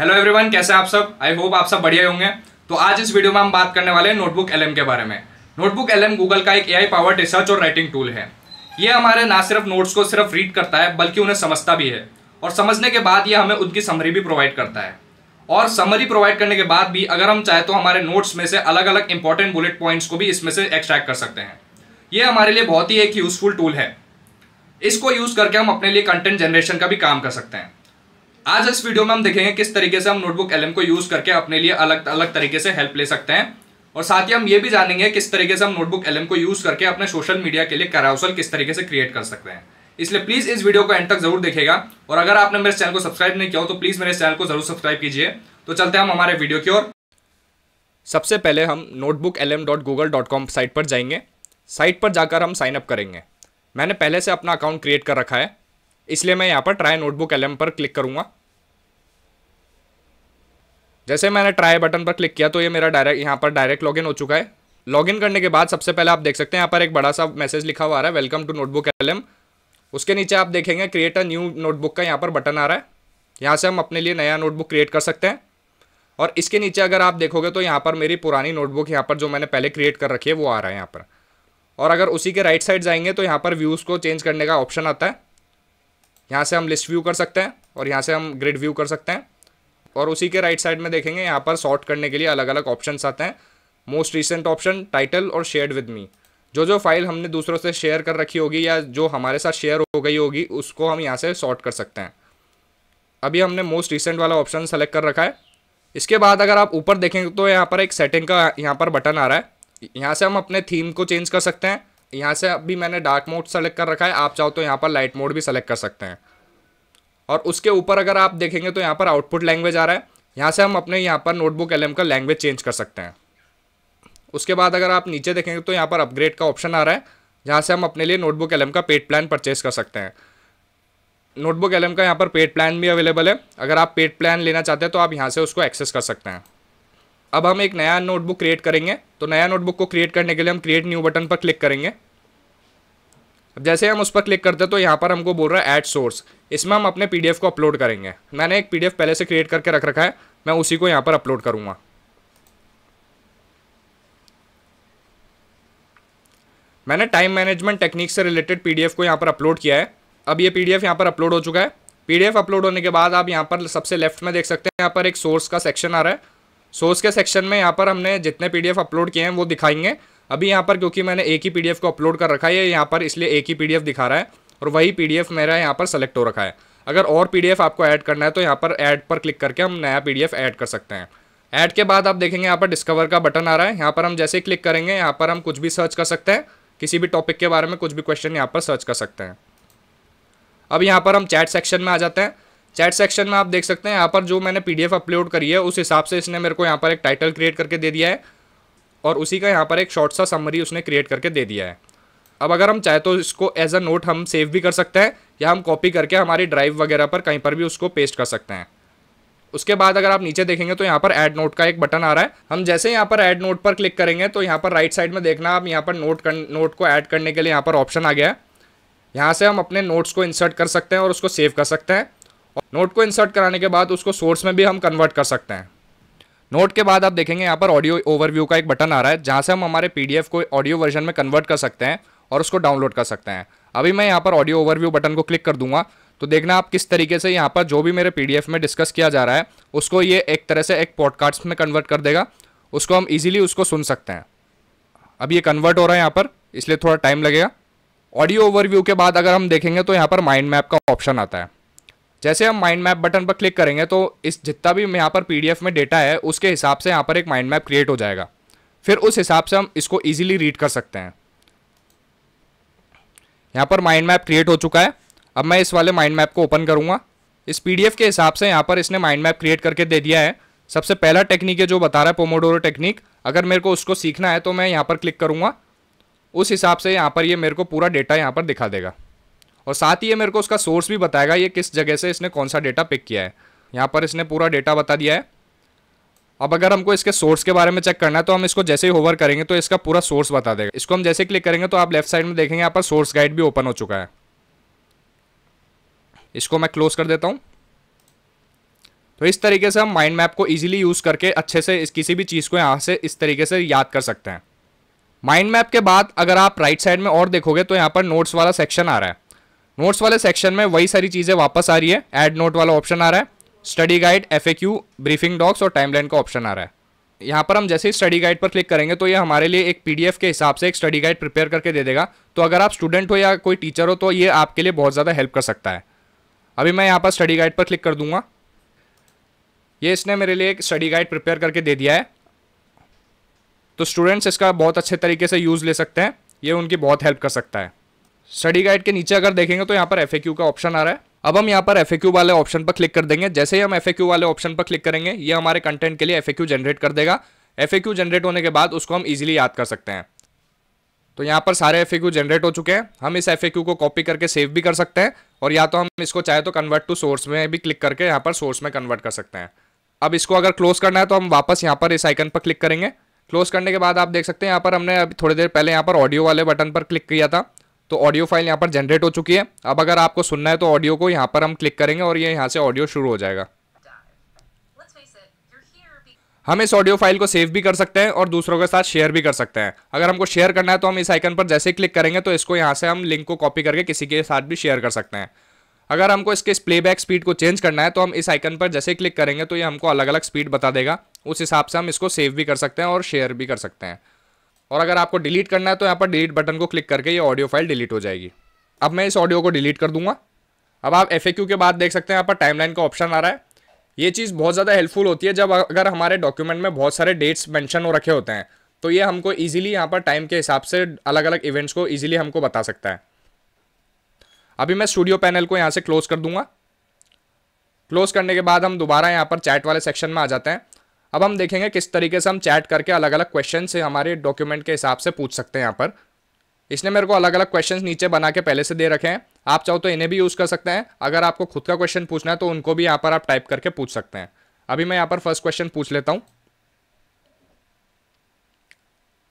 hello everyone कैसे आप सब आई होप आप सब बढ़िया होंगे तो आज इस वीडियो में हम बात करने वाले हैं नोटबुक एलएम के बारे में नोटबुक एलएम गूगल का एक एआई पावर्ड रिसर्च और राइटिंग टूल है ये हमारे ना सिर्फ नोट्स को सिर्फ रीड करता है बल्कि उन्हें समझता भी है और समझने के बाद ये हमें उनकी समरी भी प्रोवाइड करता है और समरी प्रोवाइड करने के बाद भी अगर हम चाहे तो हमारे नोट्स में से अलग अलग इंपॉर्टेंट बुलेट पॉइंट्स को भी इसमें से एक्सट्रैक्ट कर सकते हैं ये हमारे लिए बहुत ही एक यूजफुल टूल है इसको यूज़ करके हम अपने लिए कंटेंट जनरेशन का भी काम कर सकते हैं आज इस वीडियो में हम देखेंगे किस तरीके से हम नोटबुक एलएम को यूज करके अपने लिए अलग अलग तरीके से हेल्प ले सकते हैं और साथ ही हम ये भी जानेंगे किस तरीके से हम नोटबुक एलएम को यूज करके अपने सोशल मीडिया के लिए कराउसल किस तरीके से क्रिएट कर सकते हैं इसलिए प्लीज इस वीडियो को एंड तक जरूर देखेगा और अगर आपने मेरे चैनल को सब्सक्राइब नहीं किया हो तो प्लीज मेरे चैनल को जरूर सब्सक्राइब कीजिए तो चलते हैं हम हमारे वीडियो की ओर सबसे पहले हम notebook L M dot Google dot com site पर जाएंगे साइट पर जाकर हम साइन अप करेंगे मैंने पहले से अपना अकाउंट क्रिएट कर रखा है इसलिए मैं यहाँ पर ट्राई नोटबुक एल पर क्लिक करूँगा जैसे मैंने ट्राई बटन पर क्लिक किया तो ये मेरा डायरेक्ट यहाँ पर डायरेक्ट लॉगिन हो चुका है लॉगिन करने के बाद सबसे पहले आप देख सकते हैं यहाँ पर एक बड़ा सा मैसेज लिखा हुआ आ रहा है वेलकम टू नोटबुक एल उसके नीचे आप देखेंगे क्रिएट अ न्यू नोटबुक का यहाँ पर बटन आ रहा है यहाँ से हम अपने लिए नया नोटबुक क्रिएट कर सकते हैं और इसके नीचे अगर आप देखोगे तो यहाँ पर मेरी पुरानी नोटबुक यहाँ पर जो मैंने पहले क्रिएट कर रखी है वो आ रहा है यहाँ पर और अगर उसी के राइट साइड जाएंगे तो यहाँ पर व्यूज़ को चेंज करने का ऑप्शन आता है यहाँ से हम लिस्ट व्यू कर सकते हैं और यहाँ से हम ग्रिड व्यू कर सकते हैं और उसी के राइट साइड में देखेंगे यहाँ पर सॉर्ट करने के लिए अलग अलग ऑप्शन आते हैं मोस्ट रिसेंट ऑप्शन टाइटल और शेयर विद मी जो जो फाइल हमने दूसरों से शेयर कर रखी होगी या जो हमारे साथ शेयर हो गई होगी उसको हम यहाँ से सॉर्ट कर सकते हैं अभी हमने मोस्ट रिसेंट वाला ऑप्शन सेलेक्ट कर रखा है इसके बाद अगर आप ऊपर देखेंगे तो यहाँ पर एक सेटिंग का यहाँ पर बटन आ रहा है यहाँ से हम अपने थीम को चेंज कर सकते हैं यहाँ से अभी मैंने डार्क मोड सेलेक्ट कर रखा है आप चाहो तो यहाँ पर लाइट मोड भी सेलेक्ट कर सकते हैं और उसके ऊपर अगर आप देखेंगे तो यहाँ पर आउटपुट लैंग्वेज आ रहा है यहाँ से हम अपने यहाँ पर नोटबुक एल का लैंग्वेज चेंज कर सकते हैं उसके बाद अगर आप नीचे देखेंगे तो यहाँ पर अपग्रेड का ऑप्शन आ रहा है जहाँ से हम अपने लिए नोटबुक एल का पेड प्लान परचेज कर सकते हैं नोटबुक एल का यहाँ पर पेड प्लान भी अवेलेबल है अगर आप पेड प्लान लेना चाहते हैं तो आप यहाँ से उसको एक्सेस कर सकते हैं अब हम एक नया नोटबुक क्रिएट करेंगे तो नया नोटबुक को क्रिएट करने के लिए हम क्रिएट न्यू बटन पर क्लिक करेंगे जैसे हम उस पर क्लिक करते हैं तो यहाँ पर हमको बोल रहा है ऐड सोर्स इसमें हम अपने पीडीएफ को अपलोड करेंगे मैंने एक पीडीएफ पहले से क्रिएट करके रख रखा है मैं उसी को यहाँ पर अपलोड करूँगा मैंने टाइम मैनेजमेंट टेक्निक से रिलेटेड पीडीएफ को यहाँ पर अपलोड किया है अब ये पीडीएफ यहाँ पर अपलोड हो चुका है पीडीएफ अपलोड होने के बाद आप यहाँ पर सबसे लेफ्ट में देख सकते हैं यहाँ पर एक सोर्स का सेक्शन आ रहा है सोर्स के सेक्शन में यहाँ पर हमने जितने पीडीएफ अपलोड किए हैं वो दिखाएंगे अभी यहाँ पर क्योंकि मैंने एक ही पी को अपलोड कर रखा है यहाँ पर इसलिए एक ही पी दिखा रहा है और वही पी मेरा यहाँ पर सेलेक्ट हो रखा है अगर और पी आपको ऐड करना है तो यहाँ पर ऐड पर क्लिक करके हम नया पी ऐड कर सकते हैं ऐड के बाद आप देखेंगे यहाँ पर डिस्कवर का बटन आ रहा है यहाँ पर हम जैसे क्लिक करेंगे यहाँ पर हम कुछ भी सर्च कर सकते हैं किसी भी टॉपिक के बारे में कुछ भी क्वेश्चन यहाँ पर सर्च कर सकते हैं अब यहाँ पर हम चैट सेक्शन में आ जाते हैं चैट सेक्शन में आप देख सकते हैं यहाँ पर जो मैंने पीडीएफ अपलोड करी है उस हिसाब से इसने मेरे को यहाँ पर एक टाइटल क्रिएट करके दे दिया है और उसी का यहाँ पर एक शॉर्ट सा समरी उसने क्रिएट करके दे दिया है अब अगर हम चाहे तो इसको एज अ नोट हम सेव भी कर सकते हैं या हम कॉपी करके हमारी ड्राइव वगैरह पर कहीं पर भी उसको पेस्ट कर सकते हैं उसके बाद अगर आप नीचे देखेंगे तो यहाँ पर ऐड नोट का एक बटन आ रहा है हम जैसे यहाँ पर ऐड नोट पर क्लिक करेंगे तो यहाँ पर राइट साइड में देखना आप यहाँ पर नोट कर नोट को ऐड करने के लिए यहाँ पर ऑप्शन आ गया है यहाँ से हम अपने नोट्स को इंसर्ट कर सकते हैं और उसको सेव कर सकते हैं नोट को इंसर्ट कराने के बाद उसको सोर्स में भी हम कन्वर्ट कर सकते हैं नोट के बाद आप देखेंगे यहाँ पर ऑडियो ओवरव्यू का एक बटन आ रहा है जहाँ से हम हमारे पीडीएफ को ऑडियो वर्जन में कन्वर्ट कर सकते हैं और उसको डाउनलोड कर सकते हैं अभी मैं यहाँ पर ऑडियो ओवरव्यू बटन को क्लिक कर दूंगा तो देखना आप किस तरीके से यहाँ पर जो भी मेरे पीडीएफ में डिस्कस किया जा रहा है उसको ये एक तरह से एक पॉडकास्ट में कन्वर्ट कर देगा उसको हम इजीली उसको सुन सकते हैं अब ये कन्वर्ट हो रहा है यहाँ पर इसलिए थोड़ा टाइम लगेगा ऑडियो ओवरव्यू के बाद अगर हम देखेंगे तो यहाँ पर माइंड मैप का ऑप्शन आता है जैसे हम माइंड मैप बटन पर क्लिक करेंगे तो इस जितना भी यहाँ पर पी में डेटा है उसके हिसाब से यहाँ पर एक माइंड मैप क्रिएट हो जाएगा फिर उस हिसाब से हम इसको ईजिली रीड कर सकते हैं यहाँ पर माइंड मैप क्रिएट हो चुका है अब मैं इस वाले माइंड मैप को ओपन करूँगा इस पी के हिसाब से यहाँ पर इसने माइंड मैप क्रिएट करके दे दिया है सबसे पहला टेक्निक है जो बता रहा है पोमोडोरो टेक्निक अगर मेरे को उसको सीखना है तो मैं यहाँ पर क्लिक करूँगा उस हिसाब से यहाँ पर ये यह मेरे को पूरा डेटा यहाँ पर दिखा देगा और साथ ही ये मेरे को उसका सोर्स भी बताएगा ये किस जगह से इसने कौन सा डेटा पिक किया है यहाँ पर इसने पूरा डेटा बता दिया है अब अगर हमको इसके सोर्स के बारे में चेक करना है तो हम इसको जैसे ही होवर करेंगे तो इसका पूरा सोर्स बता देगा इसको हम जैसे क्लिक करेंगे तो आप लेफ्ट साइड में देखेंगे यहाँ पर सोर्स गाइड भी ओपन हो चुका है इसको मैं क्लोज कर देता हूँ तो इस तरीके से हम माइंड मैप को इजीली यूज़ करके अच्छे से इस किसी भी चीज़ को यहाँ से इस तरीके से याद कर सकते हैं माइंड मैप के बाद अगर आप राइट साइड में और देखोगे तो यहाँ पर नोट्स वाला सेक्शन आ रहा है नोट्स वाले सेक्शन में वही सारी चीज़ें वापस आ रही है एड नोट वाला ऑप्शन आ रहा है study guide F briefing docs और टाइमलाइन का ऑप्शन आ रहा है यहाँ पर हम जैसे ही स्टडी गाइड पर क्लिक करेंगे तो ये हमारे लिए एक पीडीएफ के हिसाब से एक स्टडी गाइड प्रिपेयर करके दे देगा तो अगर आप स्टूडेंट हो या कोई टीचर हो तो ये आपके लिए बहुत ज़्यादा हेल्प कर सकता है अभी मैं यहाँ पर स्टडी गाइड पर क्लिक कर दूंगा ये इसने मेरे लिए एक स्टडी गाइड प्रिपेयर करके दे दिया है तो स्टूडेंट्स इसका बहुत अच्छे तरीके से यूज़ ले सकते हैं ये उनकी बहुत हेल्प कर सकता है स्टडी गाइड के नीचे अगर देखेंगे तो यहाँ पर एफ का ऑप्शन आ रहा है अब हम यहाँ पर एफ वाले ऑप्शन पर क्लिक कर देंगे जैसे ही हम एफ वाले ऑप्शन पर क्लिक करेंगे ये हमारे कंटेंट के लिए एफ जनरेट कर देगा एफ जनरेट होने के बाद उसको हम इजिली याद कर सकते हैं तो यहाँ पर सारे एफ जनरेट हो चुके हैं हम इस एफ को कॉपी करके सेव भी कर सकते हैं और या तो हम इसको चाहे तो कन्वर्ट टू सोर्स में भी क्लिक करके यहाँ पर सोर्स में कन्वर्ट कर सकते हैं अब इसको अगर क्लोज करना है तो हम वापस यहाँ पर इस आइकन पर क्लिक करेंगे क्लोज करने के बाद आप देख सकते हैं यहाँ पर हमने अभी थोड़ी देर पहले यहाँ पर ऑडियो वाले बटन पर क्लिक किया था तो ऑडियो फाइल यहाँ पर जनरेट हो चुकी है अब अगर आपको सुनना है तो ऑडियो को यहाँ पर हम क्लिक करेंगे और ये यह यहाँ से ऑडियो शुरू हो जाएगा हम इस ऑडियो फाइल को सेव भी कर सकते हैं और दूसरों के साथ शेयर भी कर सकते हैं अगर हमको शेयर करना है तो हम इस आइकन पर जैसे क्लिक करेंगे तो इसको यहाँ से हम लिंक को कॉपी करके किसी के साथ भी शेयर कर सकते हैं अगर हमको इसके इस प्लेबैक स्पीड को चेंज करना है तो हम इस आइकन पर जैसे क्लिक करेंगे तो ये हमको अलग अलग स्पीड बता देगा उस हिसाब से हम इसको सेव भी कर सकते हैं और शेयर भी कर सकते हैं और अगर आपको डिलीट करना है तो यहाँ पर डिलीट बटन को क्लिक करके ये ऑडियो फाइल डिलीट हो जाएगी अब मैं इस ऑडियो को डिलीट कर दूंगा अब आप एफ के बाद देख सकते हैं यहाँ पर टाइमलाइन का ऑप्शन आ रहा है ये चीज़ बहुत ज़्यादा हेल्पफुल होती है जब अगर हमारे डॉक्यूमेंट में बहुत सारे डेट्स मैंशन हो रखे होते हैं तो ये हमको ईजिली यहाँ पर टाइम के हिसाब से अलग अलग इवेंट्स को ईजिली हमको बता सकता है अभी मैं स्टूडियो पैनल को यहाँ से क्लोज़ कर दूंगा क्लोज़ करने के बाद हम दोबारा यहाँ पर चैट वाले सेक्शन में आ जाते हैं अब हम देखेंगे किस तरीके से हम चैट करके अलग अलग क्वेश्चन से हमारे डॉक्यूमेंट के हिसाब से पूछ सकते हैं यहाँ पर इसने मेरे को अलग अलग क्वेश्चन नीचे बना के पहले से दे रखे हैं आप चाहो तो इन्हें भी यूज़ कर सकते हैं अगर आपको खुद का क्वेश्चन पूछना है तो उनको भी यहाँ पर आप टाइप करके पूछ सकते हैं अभी मैं यहाँ पर फर्स्ट क्वेश्चन पूछ लेता हूँ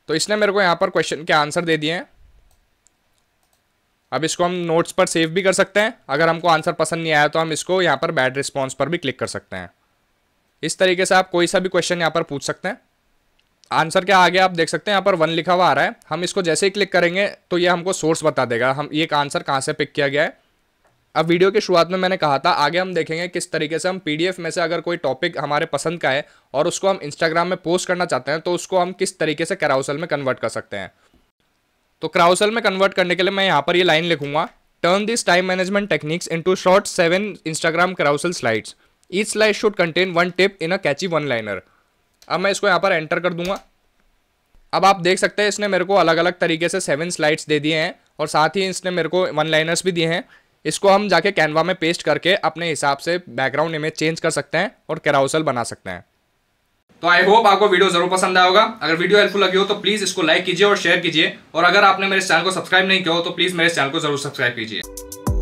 तो इसने मेरे को यहाँ पर क्वेश्चन के आंसर दे दिए हैं अब इसको हम नोट्स पर सेव भी कर सकते हैं अगर हमको आंसर पसंद नहीं आया तो हम इसको यहाँ पर बैड रिस्पॉन्स पर भी क्लिक कर सकते हैं इस तरीके से आप कोई सा भी क्वेश्चन यहाँ पर पूछ सकते हैं आंसर क्या आ गया आप देख सकते हैं यहाँ पर वन लिखा हुआ आ रहा है हम इसको जैसे ही क्लिक करेंगे तो ये हमको सोर्स बता देगा हम ये आंसर कहाँ से पिक किया गया है अब वीडियो की शुरुआत में मैंने कहा था आगे हम देखेंगे किस तरीके से हम पीडीएफ में से अगर कोई टॉपिक हमारे पसंद का है और उसको हम इंस्टाग्राम में पोस्ट करना चाहते हैं तो उसको हम किस तरीके से क्राउसल में कन्वर्ट कर सकते हैं तो क्राउसल में कन्वर्ट करने के लिए मैं यहाँ पर ये लाइन लिखूंगा turn this time management techniques into short seven Instagram carousel slides each slide should contain one tip in a catchy one liner अब मैं इसको यहाँ पर एंटर कर दूंगा अब आप देख सकते हैं इसने मेरे को अलग अलग तरीके से सेवन स्लाइड्स दे दिए हैं और साथ ही इसने मेरे को वन लाइनर्स भी दिए हैं इसको हम जाके कैनवा में पेस्ट करके अपने हिसाब से बैकग्राउंड इमेज चेंज कर सकते हैं और कैराउसल बना सकते हैं तो आई होप आपको वीडियो जरूर पसंद आया होगा अगर वीडियो हेल्पफुल लगी हो तो प्लीज इसको लाइक कीजिए और शेयर कीजिए और अगर आपने मेरे चैनल को सब्सक्राइब नहीं किया हो तो प्लीज मेरे चैनल को जरूर सब्सक्राइब कीजिए